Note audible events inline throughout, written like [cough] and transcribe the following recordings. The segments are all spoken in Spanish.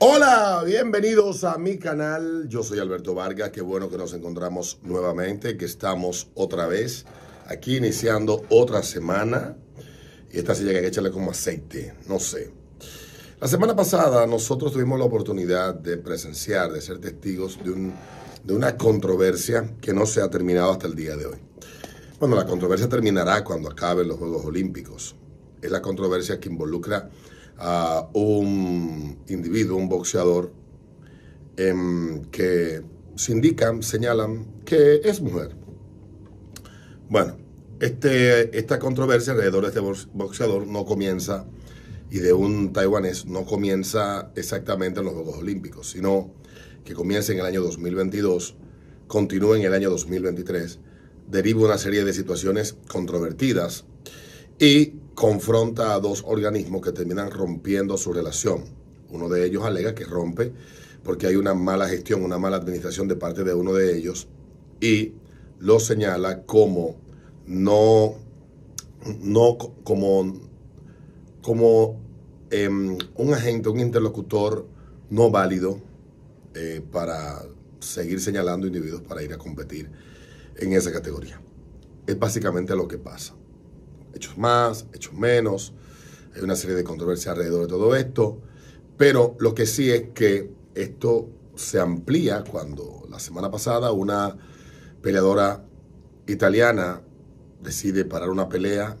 Hola, bienvenidos a mi canal. Yo soy Alberto Vargas. Qué bueno que nos encontramos nuevamente, que estamos otra vez aquí iniciando otra semana. Y esta silla que hay que echarle como aceite, no sé. La semana pasada nosotros tuvimos la oportunidad de presenciar, de ser testigos de, de una controversia que no se ha terminado hasta el día de hoy. Bueno, la controversia terminará cuando acaben los Juegos Olímpicos. Es la controversia que involucra a un individuo, un boxeador, em, que se indican, señalan que es mujer. Bueno, este, esta controversia alrededor de este boxeador no comienza, y de un taiwanés, no comienza exactamente en los Juegos Olímpicos, sino que comienza en el año 2022, continúa en el año 2023, deriva una serie de situaciones controvertidas y confronta a dos organismos que terminan rompiendo su relación. Uno de ellos alega que rompe porque hay una mala gestión, una mala administración de parte de uno de ellos y lo señala como no, no como, como em, un agente, un interlocutor no válido eh, para seguir señalando individuos para ir a competir en esa categoría. Es básicamente lo que pasa hechos más, hechos menos. Hay una serie de controversias alrededor de todo esto. Pero lo que sí es que esto se amplía cuando la semana pasada una peleadora italiana decide parar una pelea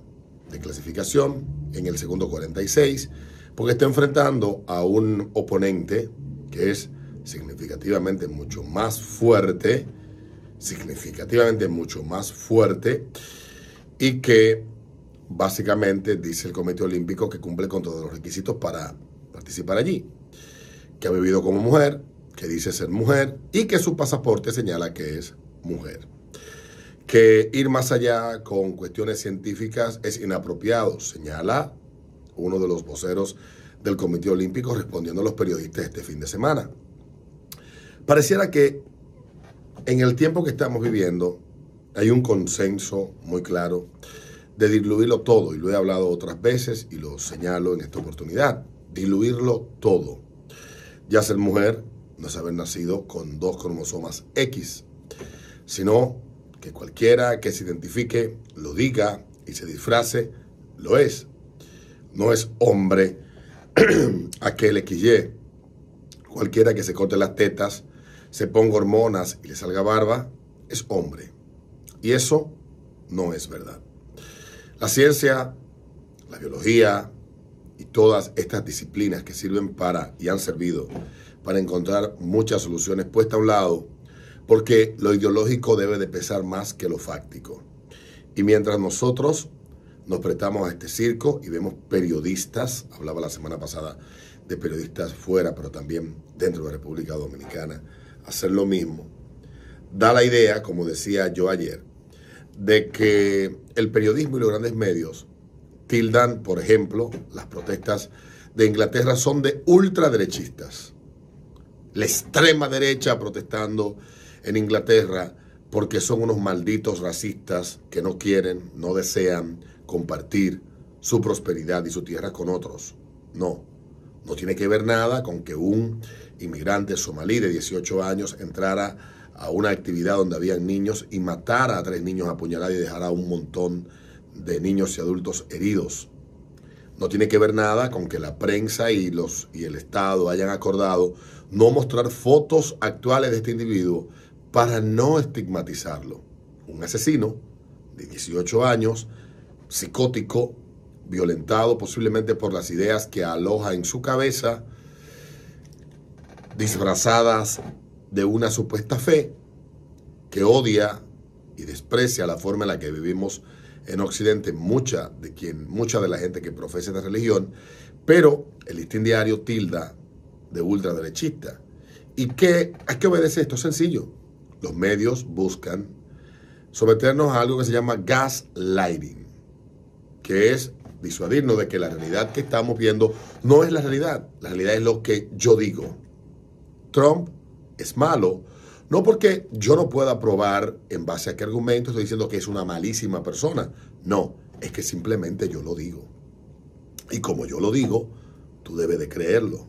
de clasificación en el segundo 46 porque está enfrentando a un oponente que es significativamente mucho más fuerte, significativamente mucho más fuerte y que básicamente dice el Comité Olímpico que cumple con todos los requisitos para participar allí, que ha vivido como mujer, que dice ser mujer y que su pasaporte señala que es mujer. Que ir más allá con cuestiones científicas es inapropiado, señala uno de los voceros del Comité Olímpico respondiendo a los periodistas este fin de semana. Pareciera que en el tiempo que estamos viviendo hay un consenso muy claro de diluirlo todo, y lo he hablado otras veces y lo señalo en esta oportunidad, diluirlo todo. Ya ser mujer no es haber nacido con dos cromosomas X, sino que cualquiera que se identifique, lo diga y se disfrace, lo es. No es hombre [clears throat] aquel XY. Cualquiera que se corte las tetas, se ponga hormonas y le salga barba, es hombre. Y eso no es verdad. La ciencia, la biología y todas estas disciplinas que sirven para y han servido para encontrar muchas soluciones puestas a un lado, porque lo ideológico debe de pesar más que lo fáctico. Y mientras nosotros nos prestamos a este circo y vemos periodistas, hablaba la semana pasada de periodistas fuera, pero también dentro de la República Dominicana, hacer lo mismo, da la idea, como decía yo ayer, de que el periodismo y los grandes medios tildan, por ejemplo, las protestas de Inglaterra son de ultraderechistas. La extrema derecha protestando en Inglaterra porque son unos malditos racistas que no quieren, no desean compartir su prosperidad y su tierra con otros. No, no tiene que ver nada con que un inmigrante somalí de 18 años entrara a una actividad donde habían niños y matar a tres niños apuñalados y dejar a un montón de niños y adultos heridos. No tiene que ver nada con que la prensa y, los, y el Estado hayan acordado no mostrar fotos actuales de este individuo para no estigmatizarlo. Un asesino de 18 años, psicótico, violentado posiblemente por las ideas que aloja en su cabeza, disfrazadas de una supuesta fe que odia y desprecia la forma en la que vivimos en Occidente mucha de quien mucha de la gente que profesa esta religión, pero el listín diario tilda de ultraderechista. ¿Y qué hay que obedecer esto? sencillo. Los medios buscan someternos a algo que se llama gaslighting, que es disuadirnos de que la realidad que estamos viendo no es la realidad. La realidad es lo que yo digo. Trump es malo, no porque yo no pueda probar en base a qué argumento estoy diciendo que es una malísima persona. No, es que simplemente yo lo digo. Y como yo lo digo, tú debes de creerlo.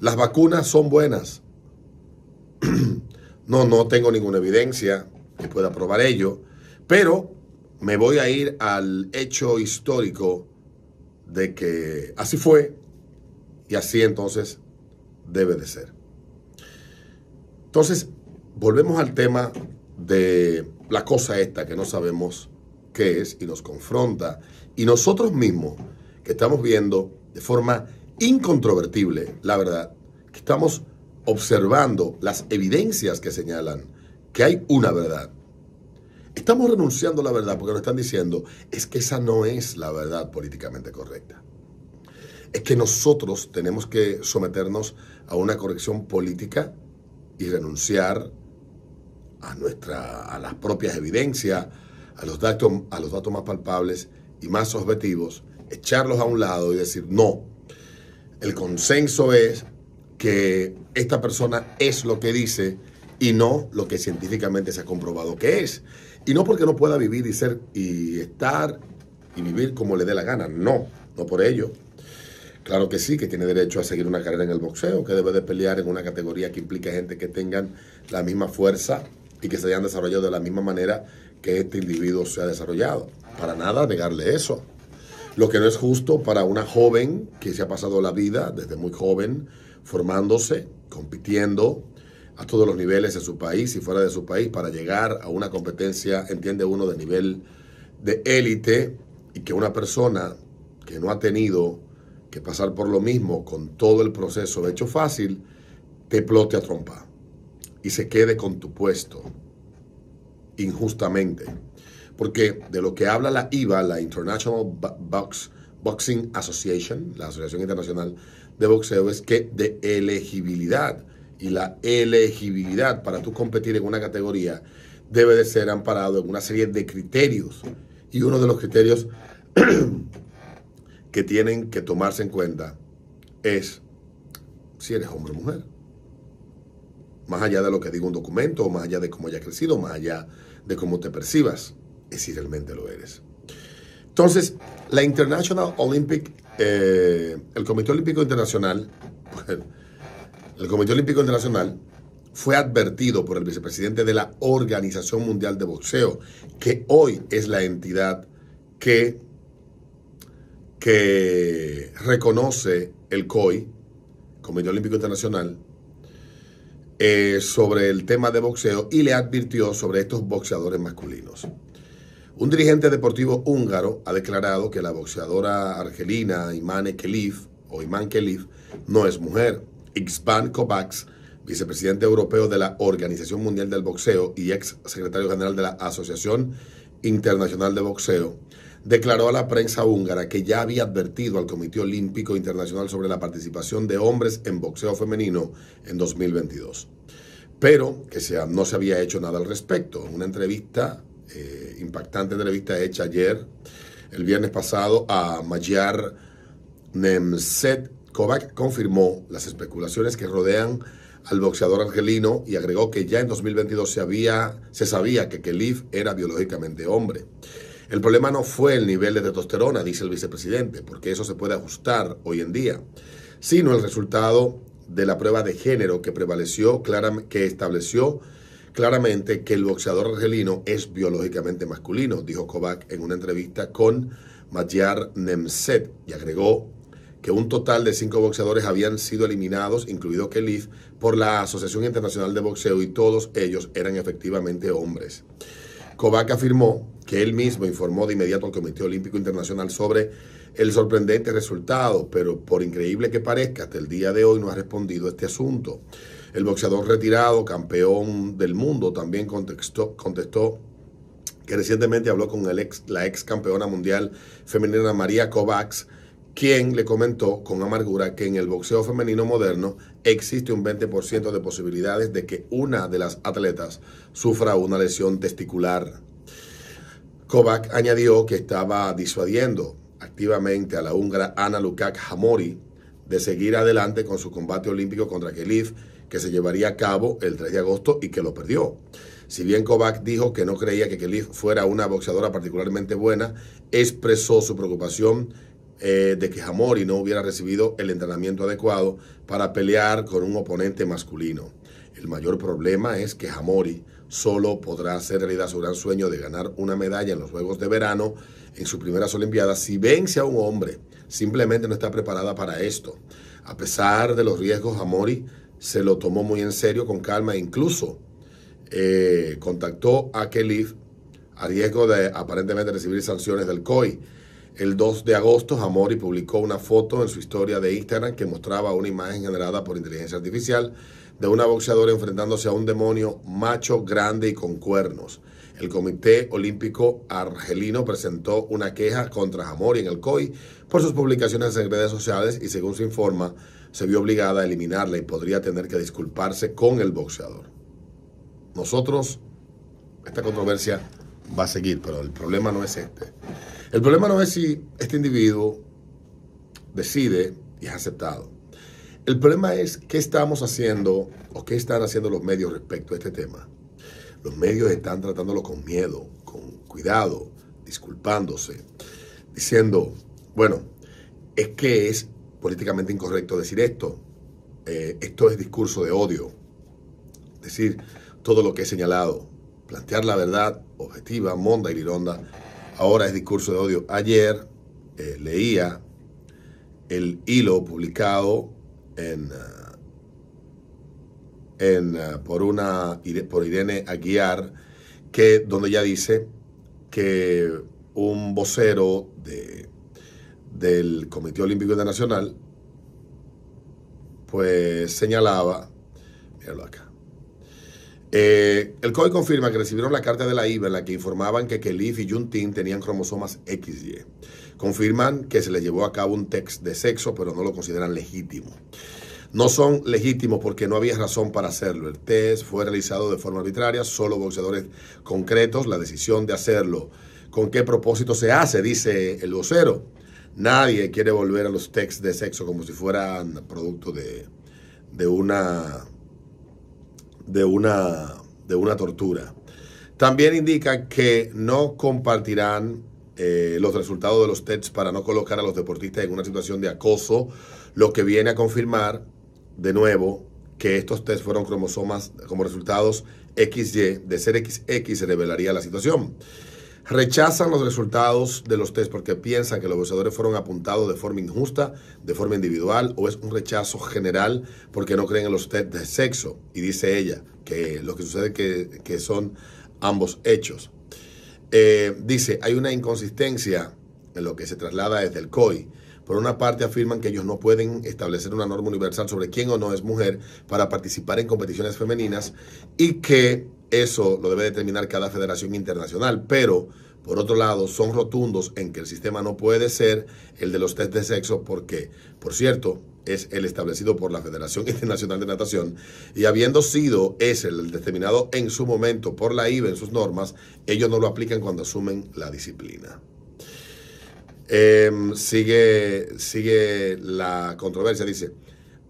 Las vacunas son buenas. [clears throat] no, no tengo ninguna evidencia que pueda probar ello, pero me voy a ir al hecho histórico de que así fue y así entonces debe de ser. Entonces, volvemos al tema de la cosa esta que no sabemos qué es y nos confronta. Y nosotros mismos, que estamos viendo de forma incontrovertible, la verdad, que estamos observando las evidencias que señalan que hay una verdad. Estamos renunciando a la verdad porque nos están diciendo es que esa no es la verdad políticamente correcta. Es que nosotros tenemos que someternos a una corrección política y renunciar a, nuestra, a las propias evidencias, a los, datos, a los datos más palpables y más objetivos, echarlos a un lado y decir, no, el consenso es que esta persona es lo que dice y no lo que científicamente se ha comprobado que es. Y no porque no pueda vivir y ser y estar y vivir como le dé la gana, no, no por ello. Claro que sí, que tiene derecho a seguir una carrera en el boxeo, que debe de pelear en una categoría que implique gente que tengan la misma fuerza y que se hayan desarrollado de la misma manera que este individuo se ha desarrollado. Para nada negarle eso. Lo que no es justo para una joven que se ha pasado la vida desde muy joven formándose, compitiendo a todos los niveles en su país y fuera de su país para llegar a una competencia, entiende uno, de nivel de élite y que una persona que no ha tenido que pasar por lo mismo con todo el proceso hecho fácil, te plote a trompa y se quede con tu puesto injustamente. Porque de lo que habla la IVA, la International Boxing Association, la Asociación Internacional de Boxeo, es que de elegibilidad y la elegibilidad para tú competir en una categoría debe de ser amparado en una serie de criterios. Y uno de los criterios [clears throat] que tienen que tomarse en cuenta es si eres hombre o mujer. Más allá de lo que diga un documento, más allá de cómo hayas crecido, más allá de cómo te percibas, es si realmente lo eres. Entonces, la International Olympic, eh, el Comité Olímpico Internacional, [laughs] el Comité Olímpico Internacional fue advertido por el vicepresidente de la Organización Mundial de Boxeo, que hoy es la entidad que que reconoce el COI, Comité Olímpico Internacional, eh, sobre el tema de boxeo y le advirtió sobre estos boxeadores masculinos. Un dirigente deportivo húngaro ha declarado que la boxeadora argelina Imane Kelif o Iman Kelif no es mujer. Xvan Kovacs, vicepresidente europeo de la Organización Mundial del Boxeo y ex secretario general de la Asociación Internacional de Boxeo, declaró a la prensa húngara que ya había advertido al Comité Olímpico Internacional sobre la participación de hombres en boxeo femenino en 2022, pero que no se había hecho nada al respecto. En Una entrevista, eh, impactante entrevista hecha ayer, el viernes pasado, a Mayar Nemset Kovac, confirmó las especulaciones que rodean al boxeador argelino y agregó que ya en 2022 se, había, se sabía que Kelif era biológicamente hombre. El problema no fue el nivel de testosterona, dice el vicepresidente, porque eso se puede ajustar hoy en día, sino el resultado de la prueba de género que prevaleció, que estableció claramente que el boxeador argelino es biológicamente masculino, dijo Kovac en una entrevista con Magyar Nemset y agregó que un total de cinco boxeadores habían sido eliminados, incluido Kelif, por la Asociación Internacional de Boxeo y todos ellos eran efectivamente hombres. Kovac afirmó que él mismo informó de inmediato al Comité Olímpico Internacional sobre el sorprendente resultado, pero por increíble que parezca, hasta el día de hoy no ha respondido a este asunto. El boxeador retirado, campeón del mundo, también contestó, que recientemente habló con la ex campeona mundial femenina María Kovacs, quien le comentó con amargura que en el boxeo femenino moderno existe un 20% de posibilidades de que una de las atletas sufra una lesión testicular. Kovac añadió que estaba disuadiendo activamente a la húngara Ana Lukak Hamori de seguir adelante con su combate olímpico contra Kelif, que se llevaría a cabo el 3 de agosto y que lo perdió. Si bien Kovac dijo que no creía que Kelif fuera una boxeadora particularmente buena, expresó su preocupación eh, de que Jamori no hubiera recibido el entrenamiento adecuado para pelear con un oponente masculino. El mayor problema es que Jamori solo podrá hacer realidad su gran sueño de ganar una medalla en los Juegos de Verano en sus primeras Olimpiadas si vence a un hombre. Simplemente no está preparada para esto. A pesar de los riesgos, Jamori se lo tomó muy en serio, con calma, e incluso eh, contactó a Kelly a riesgo de aparentemente recibir sanciones del COI el 2 de agosto, Jamori publicó una foto en su historia de Instagram que mostraba una imagen generada por inteligencia artificial de una boxeadora enfrentándose a un demonio macho, grande y con cuernos. El Comité Olímpico Argelino presentó una queja contra Jamori en el COI por sus publicaciones en redes sociales y según se informa, se vio obligada a eliminarla y podría tener que disculparse con el boxeador. Nosotros, esta controversia va a seguir, pero el problema no es este. El problema no es si este individuo decide y es aceptado. El problema es qué estamos haciendo o qué están haciendo los medios respecto a este tema. Los medios están tratándolo con miedo, con cuidado, disculpándose, diciendo, bueno, es que es políticamente incorrecto decir esto. Eh, esto es discurso de odio. Decir todo lo que he señalado, plantear la verdad objetiva, monda y lironda ahora es discurso de odio. Ayer eh, leía el hilo publicado en, eh, eh, por, una, por Irene Aguiar, que, donde ella dice que un vocero del Comité Olímpico Internacional pues señalaba, míralo acá, eh, el COI confirma que recibieron la carta de la IVA e en la que informaban que Kelif y Juntin tenían cromosomas XY. Confirman que se les llevó a cabo un test de sexo, pero no lo consideran legítimo. No son legítimos porque no había razón para hacerlo. El test fue realizado de forma arbitraria, solo boxeadores concretos. La decisión de hacerlo, con qué propósito se hace, dice el vocero. Nadie quiere volver a los tests de sexo como si fueran producto de, de una de una, de una tortura. También indican que no compartirán eh, los resultados de los tests para no colocar a los deportistas en una situación de acoso, lo que viene a confirmar de nuevo que estos tests fueron cromosomas como resultados XY, de ser XX se revelaría la situación. Rechazan los resultados de los test porque piensan que los boxeadores fueron apuntados de forma injusta, de forma individual, o es un rechazo general porque no creen en los test de sexo. Y dice ella que lo que sucede es que, son ambos hechos. Eh, dice, hay una inconsistencia en lo que se traslada desde el COI. Por una parte afirman que ellos no pueden establecer una norma universal sobre quién o no es mujer para participar en competiciones femeninas y que eso lo debe determinar cada federación internacional, pero por otro lado son rotundos en que el sistema no puede ser el de los test de sexo porque, por cierto, es el establecido por la Federación [laughs] Internacional de Natación y habiendo sido ese el determinado en su momento por la IBE en sus normas, ellos no lo aplican cuando asumen la disciplina. Em, sigue, sigue la controversia, dice,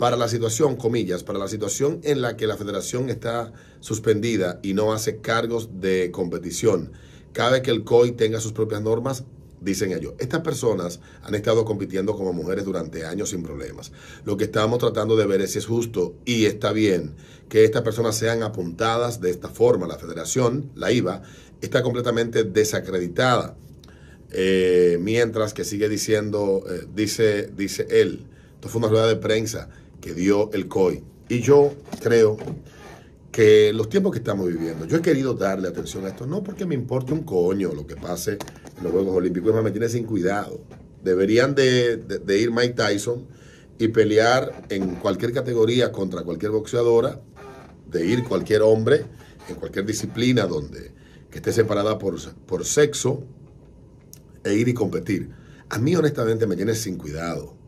para la situación, comillas, para la situación en la que la federación está suspendida y no hace cargos de competición. Cabe que el COI tenga sus propias normas, dicen ellos. Estas personas han estado compitiendo como mujeres durante años sin problemas. Lo que estamos tratando de ver es si es justo y está bien que estas personas sean apuntadas de esta forma. La federación, la IVA, está completamente desacreditada. Eh, mientras que sigue diciendo, eh, dice, dice él, esto fue una rueda de prensa que dio el COI. Y yo creo que los tiempos que estamos viviendo, yo he querido darle atención a esto, no porque me importe un coño lo que pase en los Juegos Olímpicos, me tiene sin cuidado. Deberían de, ir Mike Tyson y pelear en cualquier categoría contra cualquier boxeadora, de ir cualquier hombre en cualquier disciplina donde que esté separada por, por sexo e ir y competir. A mí honestamente me tiene sin cuidado.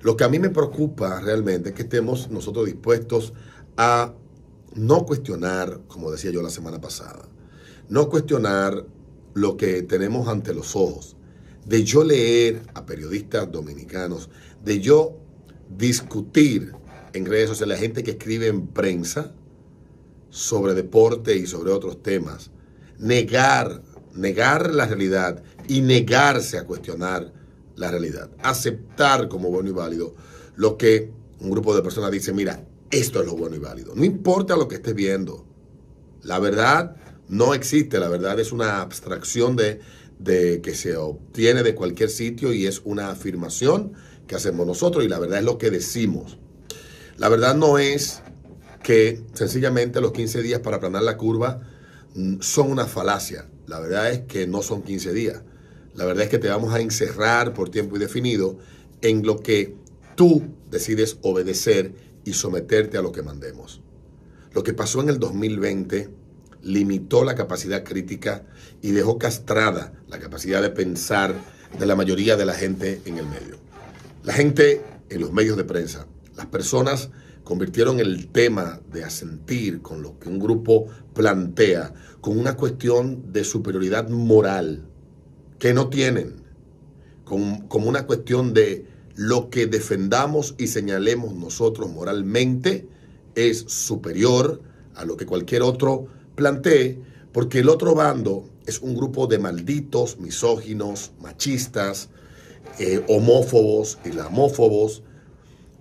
Lo que a mí me preocupa realmente es que estemos nosotros dispuestos a no cuestionar, como decía yo la semana pasada, no cuestionar lo que tenemos ante los ojos, de yo leer a periodistas dominicanos, de yo discutir en redes sociales, la gente que escribe en prensa sobre deporte y sobre otros temas, negar, negar la realidad y negarse a cuestionar la realidad. Aceptar como bueno y válido lo que un grupo de personas dice, mira, esto es lo bueno y válido. No importa lo que estés viendo. La verdad no existe. La verdad es una abstracción de, que se obtiene de cualquier sitio y es una afirmación que hacemos nosotros y la verdad es lo que decimos. La verdad no es que sencillamente los 15 días para aplanar la curva mm, son una falacia. La verdad es que no son 15 días. La verdad es que te vamos a encerrar por tiempo indefinido en lo que tú decides obedecer y someterte a lo que mandemos. Lo que pasó en el 2020 limitó la capacidad crítica y dejó castrada la capacidad de pensar de la mayoría de la gente en el medio. La gente en los medios de prensa, las personas convirtieron el tema de asentir con lo que un grupo plantea con una cuestión de superioridad moral que no tienen, como, una cuestión de lo que defendamos y señalemos nosotros moralmente es superior a lo que cualquier otro plantee, porque el otro bando es un grupo de malditos, misóginos, machistas, eh, homófobos, islamófobos,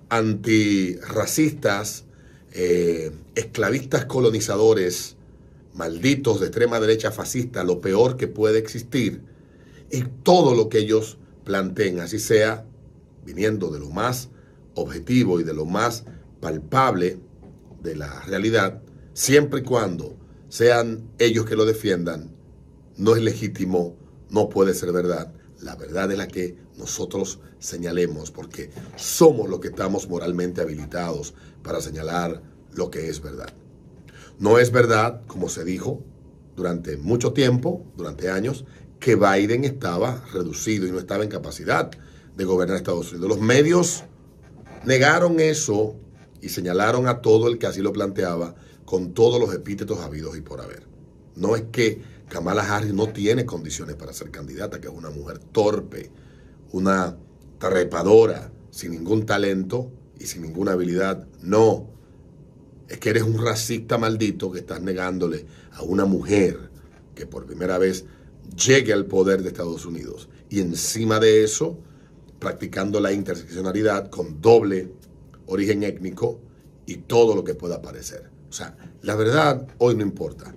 antirracistas, eh, esclavistas colonizadores, malditos de extrema derecha fascista, lo peor que puede existir y todo lo que ellos planteen, así sea viniendo de lo más objetivo y de lo más palpable de la realidad, siempre y cuando sean ellos que lo defiendan, no es legítimo, no puede ser verdad. La verdad es la que nosotros señalemos, porque somos los que estamos moralmente habilitados para señalar lo que es verdad. No es verdad, como se dijo durante mucho tiempo, durante años, que Biden estaba reducido y no estaba en capacidad de gobernar Estados Unidos. Los medios negaron eso y señalaron a todo el que así lo planteaba con todos los epítetos habidos y por haber. No es que Kamala Harris no tiene condiciones para ser candidata, que es una mujer torpe, una trepadora, sin ningún talento y sin ninguna habilidad. No, es que eres un racista maldito que estás negándole a una mujer que por primera vez llegue al poder de Estados Unidos. Y encima de eso, practicando la interseccionalidad con doble origen étnico y todo lo que pueda parecer. O sea, la verdad hoy no importa.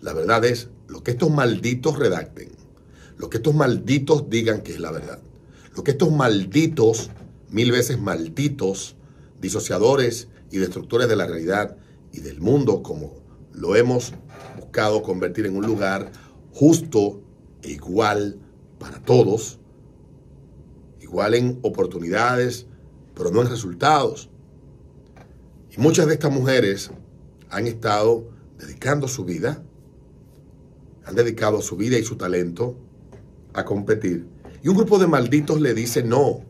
La verdad es lo que estos malditos redacten, lo que estos malditos digan que es la verdad, lo que estos malditos, mil veces malditos, disociadores y destructores de la realidad y del mundo, como lo hemos buscado convertir en un lugar justo igual para todos, igual en oportunidades, pero no en resultados. Y muchas de estas mujeres han estado dedicando su vida, han dedicado su vida y su talento a competir. Y un grupo de malditos le dice, no,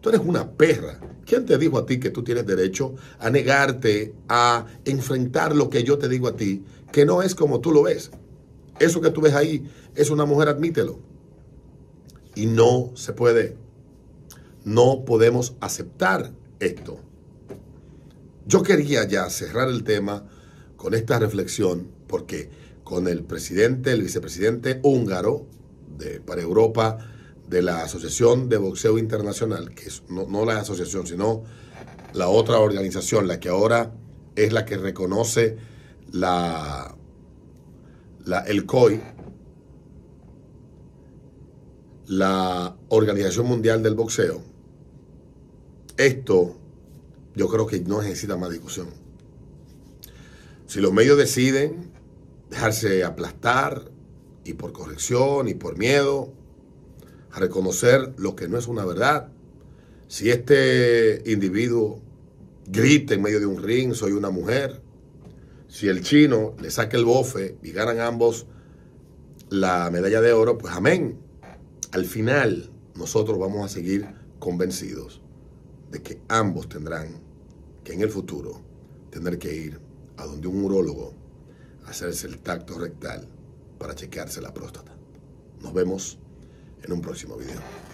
tú eres una perra. ¿Quién te dijo a ti que tú tienes derecho a negarte a enfrentar lo que yo te digo a ti, que no es como tú lo ves? Eso que tú ves ahí es una mujer, admítelo. Y no se puede. No podemos aceptar esto. Yo quería ya cerrar el tema con esta reflexión porque con el presidente, el vicepresidente húngaro de, para Europa de la Asociación de Boxeo Internacional, que no, la asociación, sino la otra organización, la que ahora es la que reconoce el COI, la Organización Mundial del Boxeo, esto yo creo que no necesita más discusión. Si los medios deciden dejarse aplastar y por corrección y por miedo a reconocer lo que no es una verdad, si este individuo grita en medio de un ring, soy una mujer, si el chino le saca el bofe y ganan ambos la medalla de oro, pues amén al final nosotros vamos a seguir convencidos de que ambos tendrán que en el futuro tener que ir a donde un urólogo hacerse el tacto rectal para chequearse la próstata. Nos vemos en un próximo video.